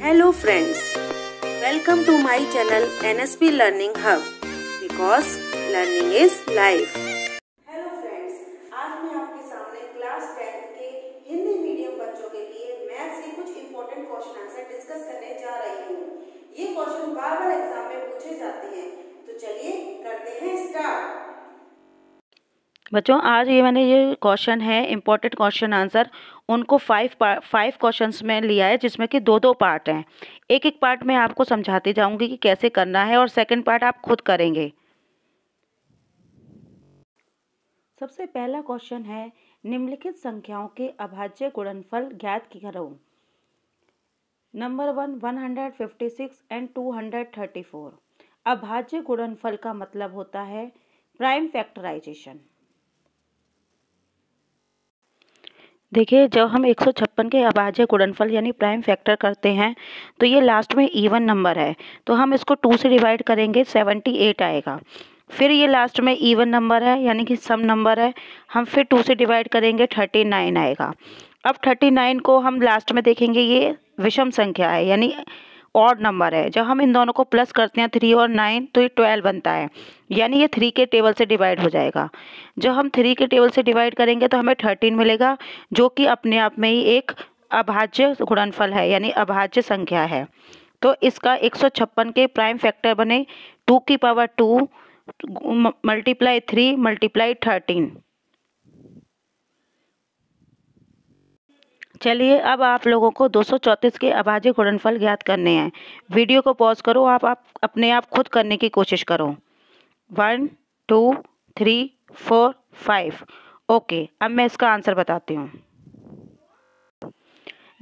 Hello friends, welcome to my channel NSP Learning Hub because learning is life. बच्चों आज ये मैंने ये क्वेश्चन है इम्पोर्टेंट क्वेश्चन आंसर उनको फाइव फाइव क्वेश्चंस में लिया है जिसमें कि दो दो पार्ट हैं एक एक पार्ट में आपको समझाती जाऊंगी कि कैसे करना है और सेकंड पार्ट आप खुद करेंगे सबसे पहला क्वेश्चन है निम्नलिखित संख्याओं के अभाज्य गुणनफल ज्ञात की करो number one one hundred fifty six and two hundred thirty four अभाज्य गुणनफल का मतलब होता है प्राइम फैक्टराइजेशन देखिए जब हम एक के अभाज्य गुणनफल यानी प्राइम फैक्टर करते हैं तो ये लास्ट में इवन नंबर है तो हम इसको टू से डिवाइड करेंगे सेवेंटी एट आएगा फिर ये लास्ट में इवन नंबर है यानी कि सम नंबर है हम फिर टू से डिवाइड करेंगे थर्टी नाइन आएगा अब थर्टी नाइन को हम लास्ट में देखेंगे ये विषम संख्या है यानी ऑड नंबर है जब हम इन दोनों को प्लस करते हैं थ्री और नाइन तो ये ट्वेल्व बनता है यानी ये थ्री के टेबल से डिवाइड हो जाएगा जब हम थ्री के टेबल से डिवाइड करेंगे तो हमें थर्टीन मिलेगा जो कि अपने आप में ही एक अभाज्य गुणनफल है यानी अभाज्य संख्या है तो इसका एक सौ छप्पन के प्राइम फैक्टर बने टू की power two multiply three multiply thirteen चलिए अब आप लोगों को 234 के अभाज्य गुणनफल ज्ञात करने हैं वीडियो को पॉज करो आप आप अपने आप खुद करने की कोशिश करो one two three four five okay अब मैं इसका आंसर बताती हूँ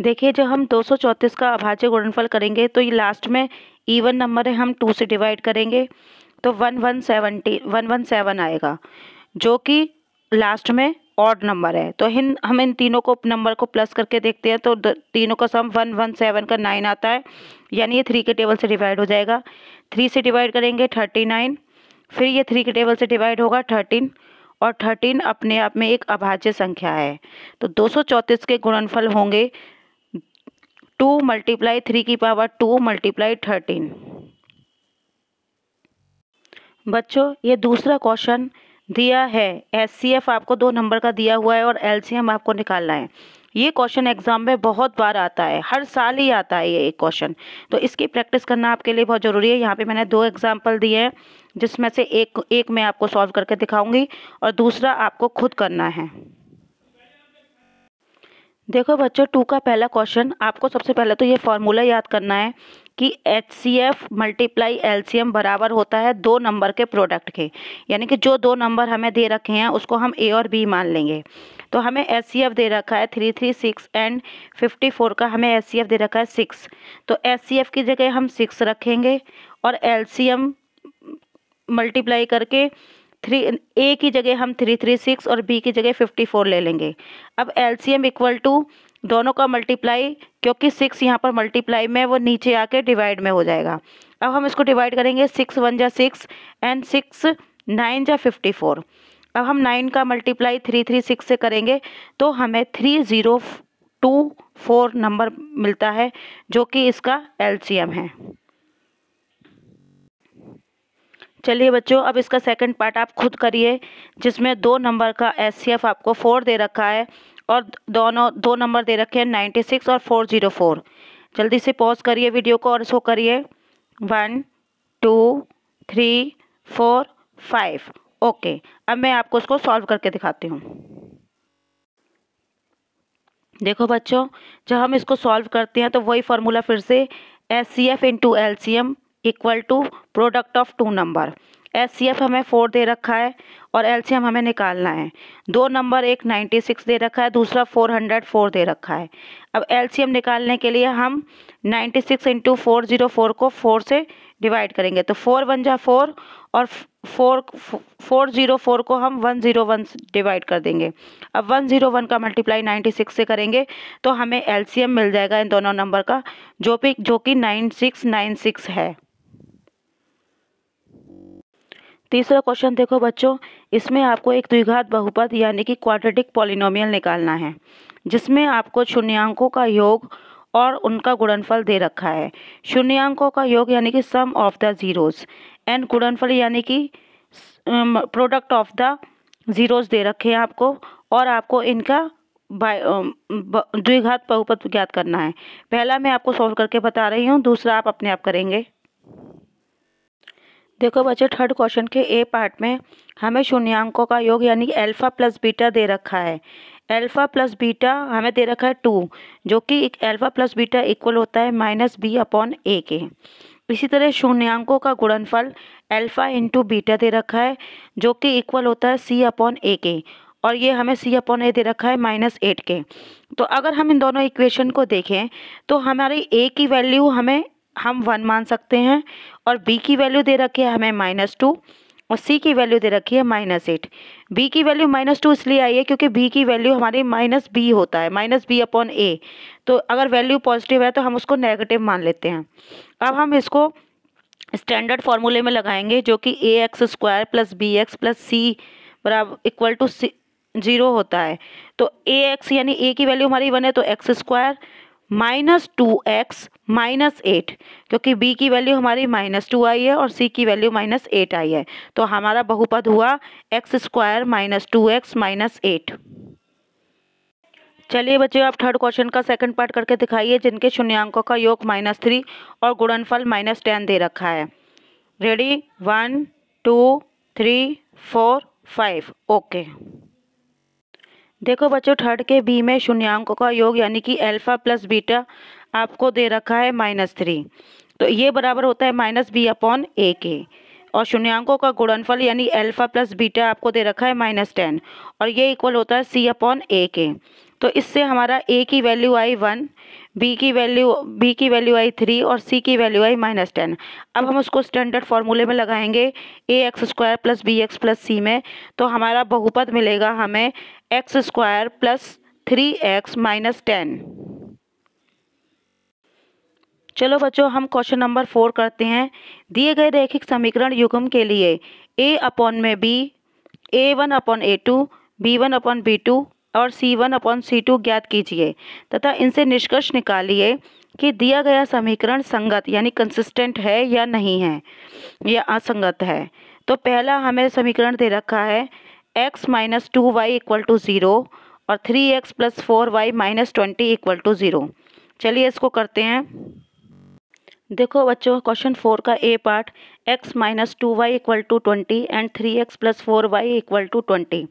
देखिए जब हम 234 का अभाज्य गुणनफल करेंगे तो ये लास्ट में इवन नंबर है हम टू से डिवाइड करेंगे तो one one seventy one one seven आएगा जो कि लास्ट में ऑड नंबर है तो इन हम इन तीनों को नंबर को प्लस करके देखते हैं तो तीनों का सम वन वन सेवन का नाइन आता है यानी ये थ्री के टेबल से डिवाइड हो जाएगा थ्री से डिवाइड करेंगे थर्टी नाइन फिर ये थ्री के टेबल से डिवाइड होगा थर्टीन और थर्टीन अपने आप में एक अभाज्य संख्या है तो दो सौ चौंतीस के गुणनफल होंगे टू मल्टीप्लाई थ्री की पावर टू मल्टीप्लाई थर्टीन बच्चों ये दूसरा क्वेश्चन दिया है एस आपको दो नंबर का दिया हुआ है और एल आपको निकालना है ये क्वेश्चन एग्जाम में बहुत बार आता है हर साल ही आता है ये एक क्वेश्चन तो इसकी प्रैक्टिस करना आपके लिए बहुत ज़रूरी है यहाँ पे मैंने दो एग्जाम्पल दिए हैं जिसमें से एक एक मैं आपको सॉल्व करके दिखाऊंगी और दूसरा आपको खुद करना है देखो बच्चों टू का पहला क्वेश्चन आपको सबसे पहले तो ये फार्मूला याद करना है कि H C F multiply L C M बराबर होता है दो नंबर के प्रोडक्ट के यानी कि जो दो नंबर हमें दे रखे हैं उसको हम ए और बी मान लेंगे तो हमें एच सी एफ दे रखा है three three six and fifty four का हमें एच सी एफ दे रखा है सिक्स तो एच सी एफ की जगह हम सिक्स रखेंगे और एल सी एम मल्टीप्लाई करके थ्री ए की जगह हम थ्री थ्री सिक्स और बी की जगह फिफ्टी फोर ले लेंगे अब L C M equal to दोनों का मल्टीप्लाई क्योंकि सिक्स यहाँ पर मल्टीप्लाई में वो नीचे आके डिवाइड में हो जाएगा अब हम इसको डिवाइड करेंगे सिक्स वन जा सिक्स एंड सिक्स नाइन जा फिफ्टी फोर अब हम नाइन का मल्टीप्लाई थ्री थ्री सिक्स से करेंगे तो हमें three zero two four number मिलता है जो कि इसका एलसीएम है चलिए बच्चों अब इसका सेकंड पार्ट आप खुद करिए जिसमें दो नंबर का एफ आपको फोर दे रखा है और दोनों दो नंबर दे रखे हैं नाइन्टी सिक्स और फोर ज़ीरो फोर जल्दी से पॉज करिए वीडियो को और इसको करिए one two three four five okay अब मैं आपको इसको सॉल्व करके दिखाती हूँ देखो बच्चों जब हम इसको सॉल्व करते हैं तो वही फार्मूला फिर से S C F into L C M equal to product of two numbers हमें फोर दे रखा है और एलसीएम हमें निकालना है दो नंबर एक नाइन्टी सिक्स दे रखा है दूसरा फोर हंड्रेड फोर दे रखा है अब एलसीएम निकालने के लिए हम ninety six into four zero four को फोर से डिवाइड करेंगे तो फोर वन जा फोर और फोर फोर जीरो फोर को हम वन जीरो वन डिवाइड कर देंगे अब वन जीरो वन का मल्टीप्लाई नाइन्टी सिक्स से करेंगे तो हमें एलसीएम मिल जाएगा इन दोनों नंबर का जो भी जो कि नाइन सिक्स नाइन सिक्स है तीसरा क्वेश्चन देखो बच्चों इसमें आपको एक द्विघात बहुपद यानी कि क्वाड्रेटिक पॉलिनोमियल निकालना है जिसमें आपको शून्यांकों का योग और उनका गुणनफल दे रखा है शून्यांकों का योग यानी कि sum of the zeros and गुणनफल यानी कि प्रोडक्ट ऑफ द ज़ीरोज़ दे रखे हैं आपको और आपको इनका um, द्विघात बहुपद ज्ञात करना है पहला मैं आपको सॉल्व करके बता रही हूँ दूसरा आप अपने आप करेंगे देखो बच्चे थर्ड क्वेश्चन के ए पार्ट में हमें शून्यंकों का योग यानी अल्फ़ा प्लस बीटा दे रखा है अल्फ़ा प्लस बीटा हमें दे रखा है टू जो कि एक अल्फ़ा प्लस बीटा इक्वल होता है माइनस बी अपॉन ए के इसी तरह शून्यंकों का गुणनफल अल्फ़ा इंटू बीटा दे रखा है जो कि इक्वल होता है सी अपॉन ए के और ये हमें सी अपॉन ए दे रखा है माइनस एट के तो अगर हम इन दोनों इक्वेशन को देखें तो हमारी ए की वैल्यू हमें हम वन मान सकते हैं और बी की वैल्यू दे रखी है हमें माइनस टू और सी की वैल्यू दे रखी है माइनस एट बी की वैल्यू माइनस टू इसलिए आई है क्योंकि बी की वैल्यू हमारी माइनस बी होता है माइनस बी अपॉन ए तो अगर वैल्यू पॉजिटिव है तो हम उसको नेगेटिव मान लेते हैं अब हम इसको स्टैंडर्ड फार्मूले में लगाएंगे जो कि A X square plus B X plus C बराबर इक्वल टू सी जीरो होता है तो ए एक्स यानी ए की वैल्यू हमारी वन है तो X square minus two X minus eight क्योंकि बी की वैल्यू हमारी माइनस टू आई है और सी की वैल्यू माइनस एट आई है तो हमारा बहुपद हुआ X square minus two X minus eight चलिए बच्चों आप थर्ड क्वेश्चन का सेकंड पार्ट करके दिखाइए जिनके शून्यंकों का योग माइनस थ्री और गुणनफल माइनस टेन दे रखा है ready one two three four five okay देखो बच्चों थर्ड के बी में शून्यांकों का योग यानी कि अल्फ़ा प्लस बीटा आपको दे रखा है माइनस थ्री तो ये बराबर होता है माइनस बी अपॉन ए के और शून्यांकों का गुणनफल यानी अल्फ़ा प्लस बीटा आपको दे रखा है माइनस टेन और ये इक्वल होता है सी अपॉन ए के तो इससे हमारा ए की वैल्यू आई वन बी की वैल्यू बी की वैल्यू आई थ्री और सी की वैल्यू आई माइनस टेन अब हम उसको स्टैंडर्ड फार्मूले में लगाएंगे A X square plus B X plus C में तो हमारा बहुपद मिलेगा हमें X square plus three X minus ten चलो बच्चों हम क्वेश्चन नंबर फोर करते हैं दिए गए रैखिक समीकरण युगम के लिए ए अपॉन में B A one upon A two B one upon B two और C one upon C two ज्ञात कीजिए तथा इनसे निष्कर्ष निकालिए कि दिया गया समीकरण संगत यानी कंसिस्टेंट है या नहीं है या असंगत है तो पहला हमें समीकरण दे रखा है X minus two Y equal to zero और three X plus four Y minus twenty equal to zero चलिए इसको करते हैं देखो बच्चों क्वेश्चन फोर का A part X minus two Y equal to twenty and three X plus four Y equal to twenty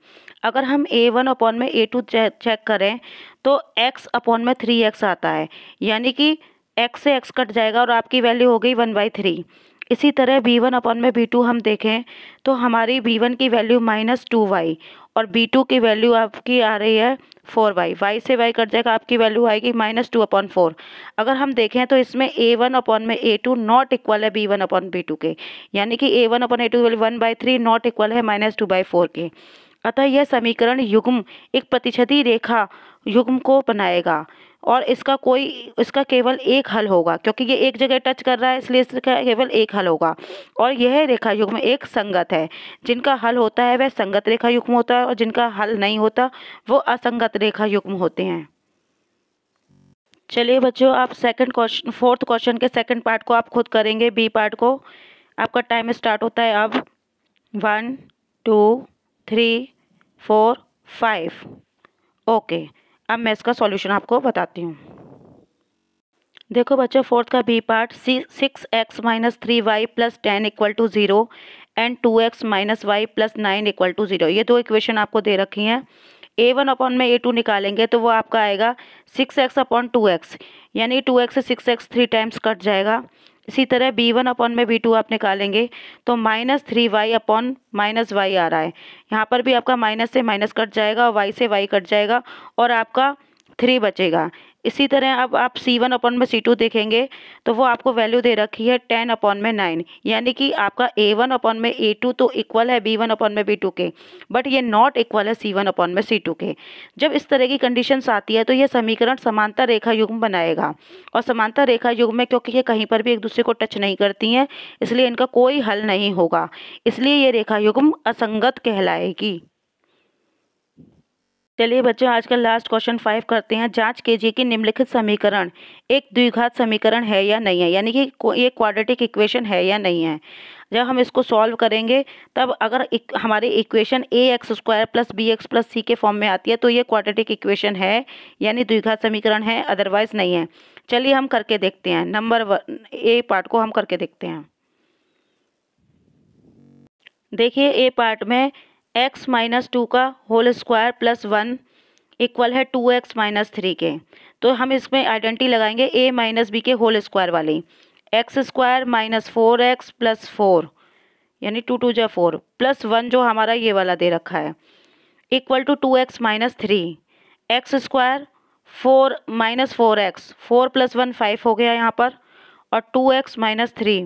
अगर हम ए वन अपॉन में ए टू चेक करें तो एक्स अपॉन में थ्री एक्स आता है यानी कि एक्स से एक्स कट जाएगा और आपकी वैल्यू हो गई वन बाई थ्री इसी तरह बी वन अपॉन में बी टू हम देखें तो हमारी बी वन की वैल्यू माइनस टू वाई और बी टू की वैल्यू आपकी आ रही है फोर वाई वाई से वाई कट जाएगा आपकी वैल्यू आएगी माइनस टू अपॉन फोर अगर हम देखें तो इसमें ए वन अपॉन में ए टू नॉट इक्वल है B one upon B two के यानी कि A one upon A two value one by three not equal है माइनस टू बाई फोर के अतः यह समीकरण युग्म एक प्रतिशती रेखा युग्म को बनाएगा और इसका कोई इसका केवल एक हल होगा क्योंकि ये एक जगह टच कर रहा है इसलिए इसका केवल एक हल होगा और यह रेखा युग्म एक संगत है जिनका हल होता है वह संगत रेखा युग्म होता है और जिनका हल नहीं होता वो असंगत रेखा युग्म होते हैं चलिए बच्चों आप सेकंड क्वेश्चन फोर्थ क्वेश्चन के सेकंड पार्ट को आप खुद करेंगे बी पार्ट को आपका टाइम स्टार्ट होता है अब one two three four five okay अब मैं इसका सॉल्यूशन आपको बताती हूँ देखो बच्चों फोर्थ का B part C six X minus three Y plus ten equal to zero and two X minus Y plus nine equal to zero ये दो इक्वेशन आपको दे रखी हैं ए वन अपॉन में ए टू निकालेंगे तो वो आपका आएगा six X upon two X यानी टू एक्स से six X three times cut जाएगा इसी तरह बी वन अपॉन में बी टू आप निकालेंगे तो minus three Y upon minus Y आ रहा है यहाँ पर भी आपका माइनस से माइनस कट जाएगा और वाई से वाई कट जाएगा और आपका थ्री बचेगा इसी तरह अब आप सी वन अपॉन में सी टू देखेंगे तो वो आपको वैल्यू दे रखी है टेन अपॉन में नाइन यानी कि आपका ए वन अपॉन में ए टू तो इक्वल है बी वन अपॉन में बी टू के बट ये नॉट इक्वल है सी वन अपॉन में सी टू के जब इस तरह की कंडीशंस आती है तो यह समीकरण समानता रेखा युग्म बनाएगा और समानता रेखा युग्म में क्योंकि ये कहीं पर भी एक दूसरे को टच नहीं करती हैं इसलिए इनका कोई हल नहीं होगा इसलिए ये रेखा युग्म असंगत कहलाएगी चलिए बच्चों आज का लास्ट क्वेश्चन फाइव करते हैं जांच कीजिए कि निम्नलिखित समीकरण एक द्विघात समीकरण है या नहीं है यानी कि ये क्वाड्रेटिक इक्वेशन है या नहीं है जब हम इसको सॉल्व करेंगे तब अगर इक, हमारी equation A X square plus B X plus C के फॉर्म में आती है तो ये क्वाड्रेटिक इक्वेशन है यानी द्विघात समीकरण है अदरवाइज नहीं है चलिए हम करके देखते हैं नंबर वन ए पार्ट को हम करके देखते हैं देखिए ए पार्ट में एक्स माइनस टू का whole square plus one equal है टू एक्स माइनस थ्री के तो हम इसमें आइडेंटिटी लगाएंगे ए माइनस बी के होल स्क्वायर वाली X square minus four X plus four यानी टू टू जै फोर प्लस वन जो हमारा ये वाला दे रखा है equal to two X minus three X square four minus four X four plus one five हो गया यहाँ पर और टू एक्स माइनस थ्री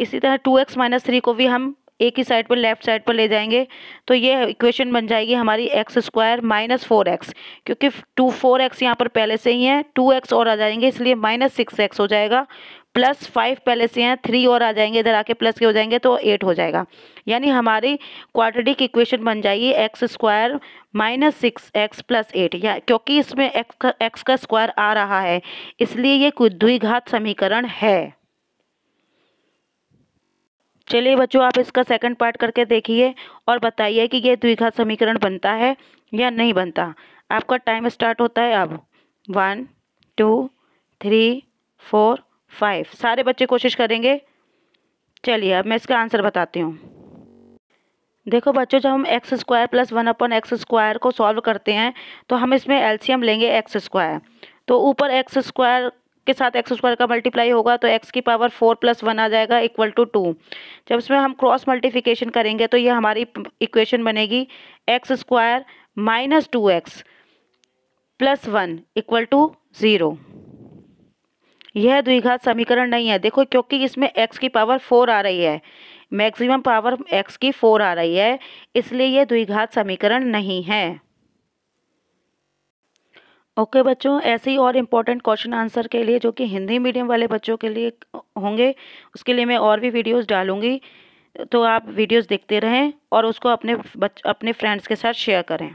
इसी तरह टू एक्स माइनस थ्री को भी हम एक ही साइड पर लेफ्ट साइड पर ले जाएंगे तो ये इक्वेशन बन जाएगी हमारी X square minus four X क्योंकि टू फोर एक्स यहाँ पर पहले से ही है टू एक्स और आ जाएंगे इसलिए माइनस सिक्स एक्स हो जाएगा प्लस फाइव पहले से हैं थ्री और आ जाएंगे इधर आके प्लस के हो जाएंगे तो एट हो जाएगा यानी हमारी क्वाड्रेटिक इक्वेशन बन जाएगी X square minus six X plus eight या क्योंकि इसमें एक्स का एक्स का स्क्वायर आ रहा है इसलिए ये द्विघात समीकरण है चलिए बच्चों आप इसका सेकंड पार्ट करके देखिए और बताइए कि यह द्विघात समीकरण बनता है या नहीं बनता आपका टाइम स्टार्ट होता है अब one two three four five सारे बच्चे कोशिश करेंगे चलिए अब मैं इसका आंसर बताती हूँ देखो बच्चों जब हम एक्स स्क्वायर प्लस वन अपन एक्स स्क्वायर को सॉल्व करते हैं तो हम इसमें एलसीएम लेंगे एक्स स्क्वायर तो ऊपर एक्स स्क्वायर के साथ एक्स स्क्वायर का मल्टीप्लाई होगा तो एक्स की पावर फोर प्लस वन आ जाएगा इक्वल टू टू जब इसमें हम क्रॉस मल्टीफिकेशन करेंगे तो ये हमारी इक्वेशन बनेगी x square minus two x plus one equal to zero यह द्विघात समीकरण नहीं है देखो क्योंकि इसमें एक्स की पावर फोर आ रही है मैक्सिमम पावर एक्स की फोर आ रही है इसलिए यह द्विघात समीकरण नहीं है ओके okay, बच्चों ऐसे ही और इम्पॉर्टेंट क्वेश्चन आंसर के लिए जो कि हिंदी मीडियम वाले बच्चों के लिए होंगे उसके लिए मैं और भी वीडियोस डालूँगी तो आप वीडियोस देखते रहें और उसको अपने बच अपने फ्रेंड्स के साथ शेयर करें